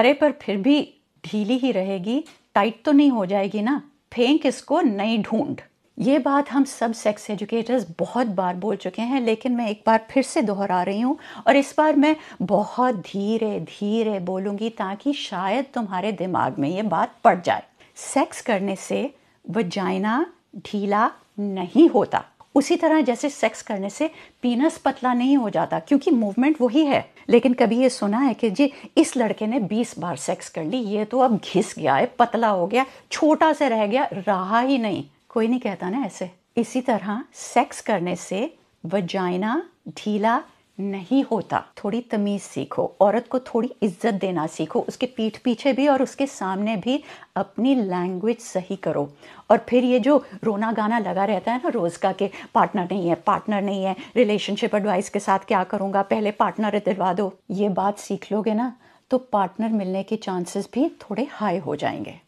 अरे पर फिर भी ढीली ही रहेगी टाइट तो नहीं हो जाएगी ना फेंक इसको नई ढूंढ ये बात हम सब सेक्स एजुकेटर्स बहुत बार बोल चुके हैं लेकिन मैं एक बार फिर से दोहरा रही हूँ और इस बार मैं बहुत धीरे धीरे बोलूँगी ताकि शायद तुम्हारे दिमाग में ये बात पड़ जाए सेक्स करने से वजाइना ढीला नहीं होता उसी तरह जैसे सेक्स करने से पीनस पतला नहीं हो जाता क्योंकि मूवमेंट वही है लेकिन कभी ये सुना है कि जी इस लड़के ने 20 बार सेक्स कर ली ये तो अब घिस गया है पतला हो गया छोटा सा रह गया रहा ही नहीं कोई नहीं कहता ना ऐसे इसी तरह सेक्स करने से वजाइना ढीला नहीं होता थोड़ी तमीज़ सीखो औरत को थोड़ी इज्जत देना सीखो उसके पीठ पीछे भी और उसके सामने भी अपनी लैंग्वेज सही करो और फिर ये जो रोना गाना लगा रहता है ना रोज़ का कि पार्टनर नहीं है पार्टनर नहीं है रिलेशनशिप एडवाइस के साथ क्या करूँगा पहले पार्टनर दिलवा दो ये बात सीख लोगे ना तो पार्टनर मिलने के चांसेस भी थोड़े हाई हो जाएंगे